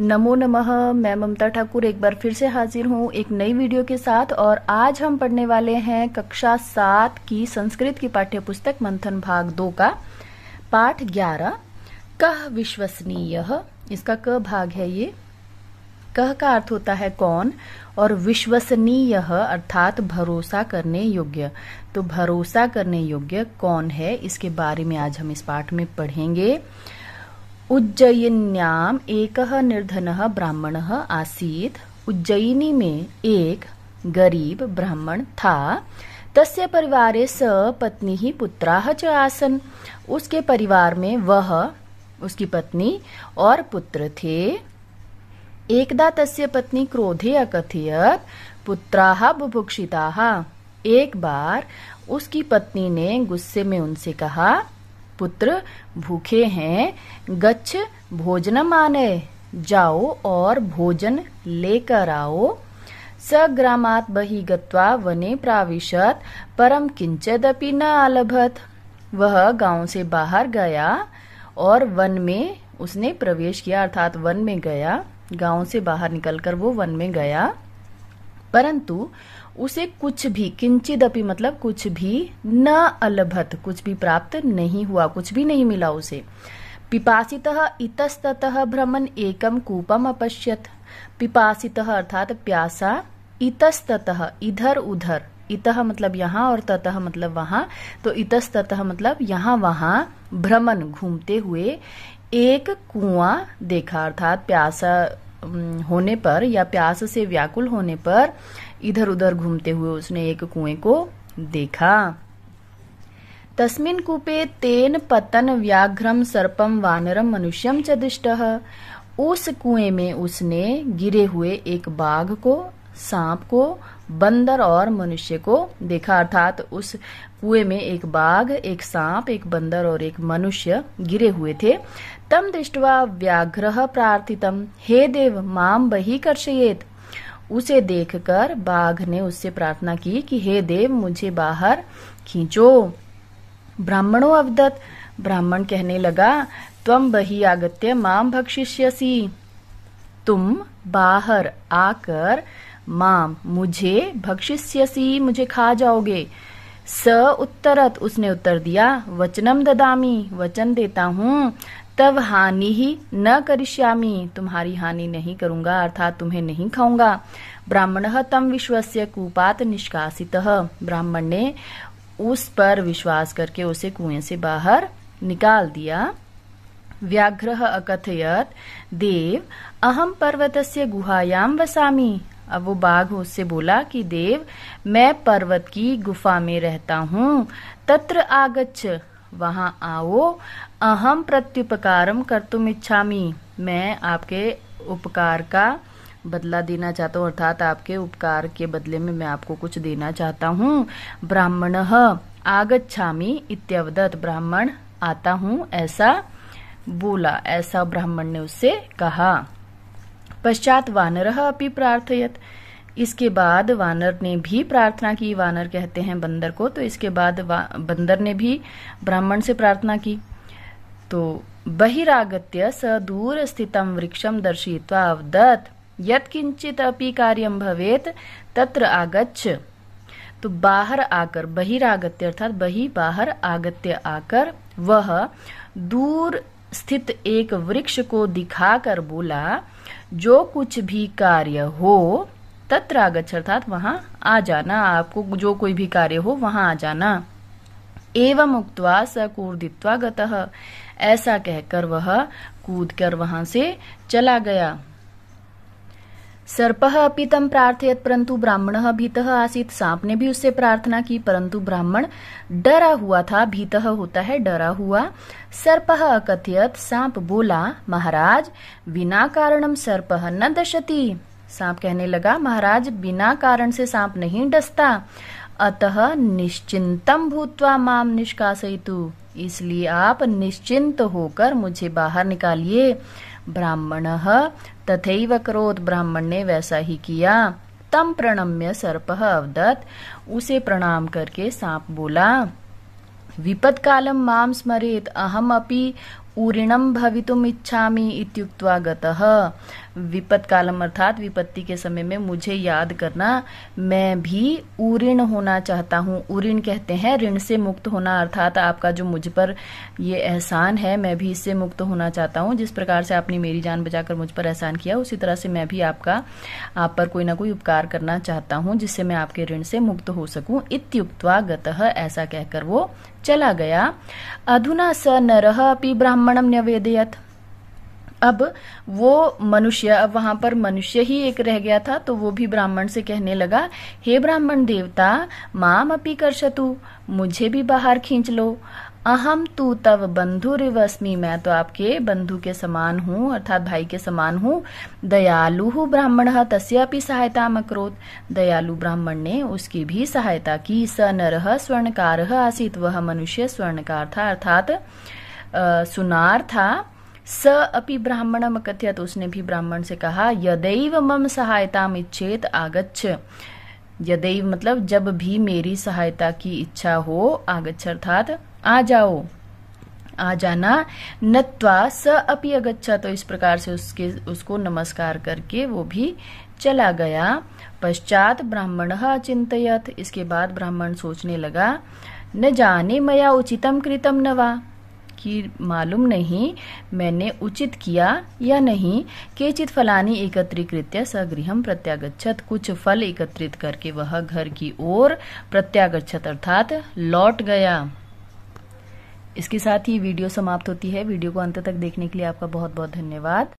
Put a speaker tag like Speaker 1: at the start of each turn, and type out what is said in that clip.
Speaker 1: नमो नमः मैं ममता ठाकुर एक बार फिर से हाजिर हूँ एक नई वीडियो के साथ और आज हम पढ़ने वाले हैं कक्षा सात की संस्कृत की पाठ्य पुस्तक मंथन भाग दो का पाठ ग्यारह कह विश्वसनीय इसका क भाग है ये कह का अर्थ होता है कौन और विश्वसनीय अर्थात भरोसा करने योग्य तो भरोसा करने योग्य कौन है इसके बारे में आज हम इस पाठ में पढ़ेंगे उज्जयिन्याम एक निर्धन ब्राह्मण आसीत उज्जयिनी में एक गरीब ब्राह्मण था तस्य परिवारे स पत्नी ही पुत्राः च आसन उसके परिवार में वह उसकी पत्नी और पुत्र थे एकदा तस्य पत्नी क्रोधे अकथयत पुत्रा बुभुक्षिता एक बार उसकी पत्नी ने गुस्से में उनसे कहा पुत्र भूखे हैं गच्छ भोजन माने जाओ और भोजन लेकर आओ ग्रामात बही गत्वा वने प्राविशत परम किंचदपि न आलभत वह गांव से बाहर गया और वन में उसने प्रवेश किया अर्थात वन में गया गांव से बाहर निकलकर वो वन में गया परंतु उसे कुछ भी किंचिदपि मतलब कुछ भी न अलभत कुछ भी प्राप्त नहीं हुआ कुछ भी नहीं मिला उसे पिपासित इतस्तत भ्रमण एकम कूपम अपश्यत पिपासित अर्थात प्यासा इतस्तत इधर उधर इतः मतलब यहाँ और ततः मतलब वहां तो इतस्ततः मतलब यहाँ वहां भ्रमण घूमते हुए एक कुआं देखा अर्थात प्यासा होने पर या प्यास से व्याकुल होने पर इधर उधर घूमते हुए उसने एक कुएं को देखा तस्मिन कूपे तेन पतन व्याघ्रम सर्पम वानरम मनुष्यम च उस कुएं में उसने गिरे हुए एक बाघ को सांप को बंदर और मनुष्य को देखा अर्थात उस कुएं में एक बाघ एक सांप एक बंदर और एक मनुष्य गिरे हुए थे तम दृष्टवा व्याघ्र प्रार्थितम हे देव माम बही कर्षयेत उसे देखकर बाघ ने उससे प्रार्थना की कि हे देव मुझे बाहर खींचो ब्राह्मणों अवदत ब्राह्मण कहने लगा तम बही आगत्य माम भक्षिष्यसी तुम बाहर आकर माम मुझे भक्षिष्यसी मुझे खा जाओगे स उत्तरत उसने उत्तर दिया वचनम ददामी वचन देता हूँ तब हानि ही न करिष्यामी तुम्हारी हानि नहीं करूंगा अर्थात तुम्हें नहीं खाऊंगा ब्राह्मण तम विश्वस्य कूपात निष्कासित ब्राह्मण ने उस पर विश्वास करके उसे कुएं से बाहर निकाल दिया व्याघ्र अकथयत देव अहम पर्वत से गुहायाम वसामी अब वो बाघ उससे बोला कि देव मैं पर्वत की गुफा में रहता हूँ तत्र आगच्छ वहाँ आओ अहम प्रत्युपकार कर तुम इच्छा मैं आपके उपकार का बदला देना चाहता हूँ अर्थात आपके उपकार के बदले में मैं आपको कुछ देना चाहता हूँ ब्राह्मण आगच्छामी इत्यवदत ब्राह्मण आता हूँ ऐसा बोला ऐसा ब्राह्मण ने उससे कहा पश्चात वानर अपनी प्रार्थयत इसके बाद वानर ने भी प्रार्थना की वानर कहते हैं बंदर को तो इसके बाद बंदर ने भी ब्राह्मण से प्रार्थना की तो बहिरागत्य स दूर स्थितम वृक्षम दर्शित्वा अवदत यत्किंचित अपि कार्यम भवेत तत्र आगच्छ तो बाहर आकर बहिरागत्य अर्थात बही बाहर आगत्य आकर वह दूर स्थित एक वृक्ष को दिखाकर बोला जो कुछ भी कार्य हो तत्र आगछ अर्थात वहां आ जाना आपको जो कोई भी कार्य हो वहां आ जाना एवं उक्तवा सकूर्दित्वा गतः ऐसा कहकर वह कूद कर वहां से चला गया सर्प अभी तम प्रार्थयत परंतु ब्राह्मण भीत आसित सांप ने भी उससे प्रार्थना की परंतु ब्राह्मण डरा हुआ था भीत होता है डरा हुआ सर्प अकथयत सांप बोला महाराज बिना कारणम सर्प न दशती सांप कहने लगा महाराज बिना कारण से सांप नहीं डसता अतः निश्चिंतम भूतवा माम निष्कासयतु इसलिए आप निश्चिंत होकर मुझे बाहर निकालिए ब्राह्मण तथैव क्रोध ब्राह्मण ने वैसा ही किया तम प्रणम्य सर्प अवदत उसे प्रणाम करके सांप बोला विपत कालम माम स्मरित अहम अपि ऊरिणम भवितुम इच्छामी इत्युक्त्वा गतः विपत कालम अर्थात विपत्ति के समय में मुझे याद करना मैं भी ऊरिण होना चाहता हूँ ऊरिण कहते हैं ऋण से मुक्त होना अर्थात आपका जो मुझ पर ये एहसान है मैं भी इससे मुक्त होना चाहता हूँ जिस प्रकार से आपने मेरी जान बचाकर मुझ पर एहसान किया उसी तरह से मैं भी आपका आप पर कोई ना कोई उपकार करना चाहता हूँ जिससे मैं आपके ऋण से मुक्त हो सकूं इतुक्त गतः ऐसा कहकर वो चला गया अधुना स नरह अपनी ब्राह्मण ब्राह्मणम न्यवेदयत अब वो मनुष्य अब वहां पर मनुष्य ही एक रह गया था तो वो भी ब्राह्मण से कहने लगा हे ब्राह्मण देवता माम अपी करशतु मुझे भी बाहर खींच लो अहम तू तव बंधु रिवस्मी मैं तो आपके बंधु के समान हूँ अर्थात भाई के समान हूँ दयालु हूँ ब्राह्मण तस्यापि सहायता मक्रोत दयालु ब्राह्मण ने उसकी भी सहायता की स नर स्वर्णकार आसित वह मनुष्य स्वर्णकार था अर्थात सुनार था स अपि ब्राह्मणम कथयत उसने भी ब्राह्मण से कहा यदैव मम सहायता इच्छेत आगच्छ यदैव मतलब जब भी मेरी सहायता की इच्छा हो आगच्छ अर्थात आ जाओ आ जाना नत्वा स अपि अगच्छा तो इस प्रकार से उसके उसको नमस्कार करके वो भी चला गया पश्चात ब्राह्मण अचिंतयत इसके बाद ब्राह्मण सोचने लगा न जाने मया उचितम कृतम न वा कि मालूम नहीं मैंने उचित किया या नहीं केचित फलानी एकत्रीकृत्य सगृह प्रत्यागछत कुछ फल एकत्रित करके वह घर की ओर प्रत्यागछत अर्थात लौट गया इसके साथ ही वीडियो समाप्त होती है वीडियो को अंत तक देखने के लिए आपका बहुत बहुत धन्यवाद